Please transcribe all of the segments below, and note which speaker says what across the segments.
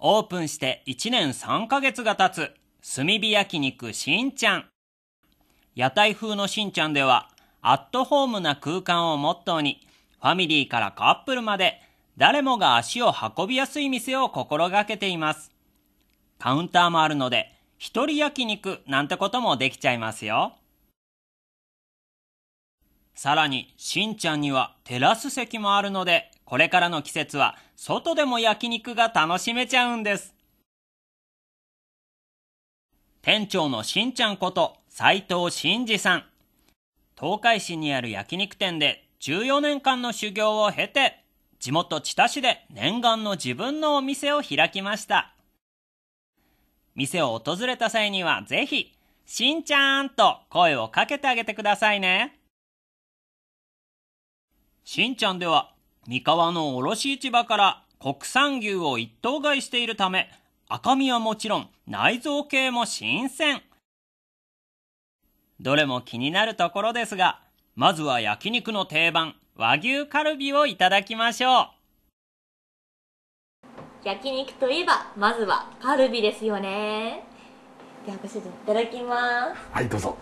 Speaker 1: オープンして1年3ヶ月が経つ、炭火焼肉しんちゃん。屋台風のしんちゃんでは、アットホームな空間をモットーに、ファミリーからカップルまで、誰もが足を運びやすい店を心がけています。カウンターもあるので、一人焼肉なんてこともできちゃいますよ。さらに、しんちゃんにはテラス席もあるので、これからの季節は外でも焼肉が楽しめちゃうんです。店長のしんちゃんこと斎藤真二さん。東海市にある焼肉店で14年間の修行を経て、地元知多市で念願の自分のお店を開きました。店を訪れた際にはぜひ、しんちゃんと声をかけてあげてくださいね。しんちゃんでは、三河の卸市場から国産牛を一頭買いしているため、赤身はもちろん内臓系も新鮮。どれも気になるところですが、まずは焼肉の定番、和牛カルビをいただきましょう。
Speaker 2: 焼肉といえば、まずはカルビですよね。ではご主人いただきます。はい、どうぞ。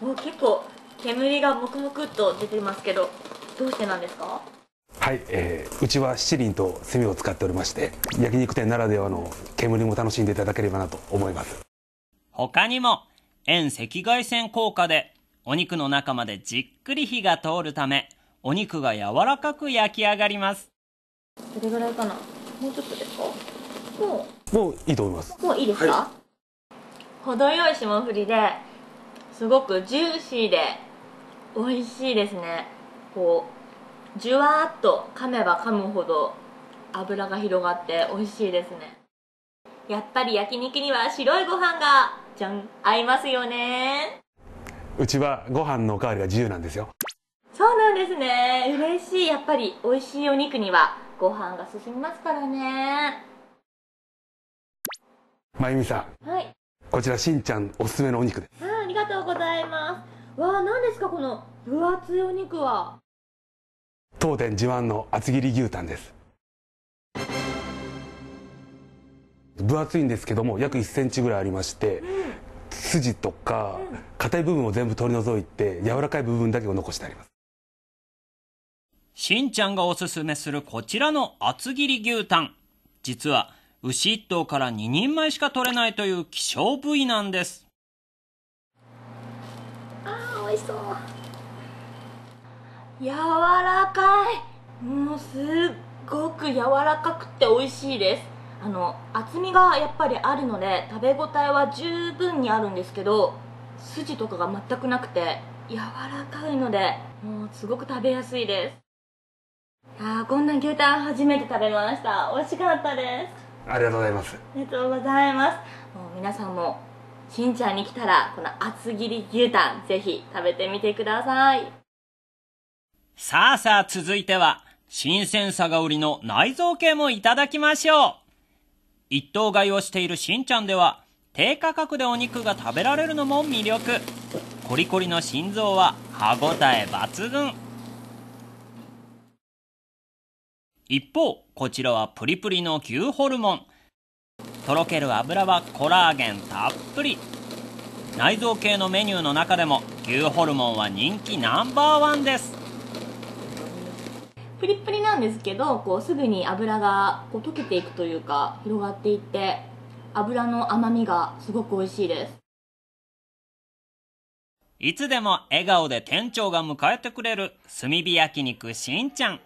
Speaker 2: もう結構煙がもくもくっと出てますけど、どうしてなんですか
Speaker 3: はい、えー、うちは七輪と炭を使っておりまして焼肉店ならではの煙も楽しんでいただければなと思います
Speaker 1: 他にも遠赤外線効果でお肉の中までじっくり火が通るためお肉が柔らかく焼き上がります
Speaker 2: どれぐらいかなもうちょっとですかも
Speaker 3: うもういいと思います
Speaker 2: もういいですか、はい、程よい霜降りですごくジューシーで美味しいですねこうじゅわーっと噛めば噛むほど油が広がって美味しいですねやっぱり焼肉には白いご飯がじゃん合いますよね
Speaker 3: うちはご飯のおかわりが自由なんですよ
Speaker 2: そうなんですね嬉しいやっぱり美味しいお肉にはご飯が進みますからねまゆみさんはい
Speaker 3: こちらしんちゃんおすすめのお肉で
Speaker 2: すあありがとうございますわあ何ですかこの分厚いお肉は
Speaker 3: 当店自慢の厚切り牛タンです分厚いんですけども約1センチぐらいありまして筋とか硬い部分を全部取り除いて柔らかい部分だけを残してあります
Speaker 1: しんちゃんがおすすめするこちらの厚切り牛タン実は牛1頭から2人前しか取れないという希少部位なんです
Speaker 2: ああ美味しそう柔らかいもうすっごく柔らかくて美味しいですあの厚みがやっぱりあるので食べ応えは十分にあるんですけど筋とかが全くなくて柔らかいのでもうすごく食べやすいですあこんな牛タン初めて食べました美味しかったで
Speaker 3: すありがとうございますあ
Speaker 2: りがとうございますもう皆さんもしんちゃんに来たらこの厚切り牛タンぜひ食べてみてください
Speaker 1: さあさあ続いては、新鮮さが売りの内臓系もいただきましょう。一頭買いをしているしんちゃんでは、低価格でお肉が食べられるのも魅力。コリコリの心臓は歯ごたえ抜群。一方、こちらはプリプリの牛ホルモン。とろける油はコラーゲンたっぷり。内臓系のメニューの中でも牛ホルモンは人気ナンバーワンです。
Speaker 2: プリプリなんですけどこうすぐに油がこう溶けていくというか広がっていって油の甘みがすごく美味しいです
Speaker 1: いつでも笑顔で店長が迎えてくれる炭火焼肉しんちゃん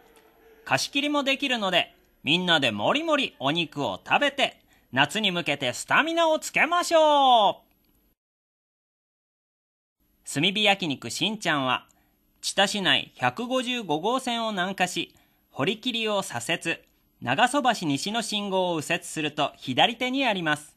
Speaker 1: 貸し切りもできるのでみんなでもりもりお肉を食べて夏に向けてスタミナをつけましょう炭火焼肉しんちゃんは知田市内155号線を南下し、堀切を左折、長曽橋西の信号を右折すると左手にあります。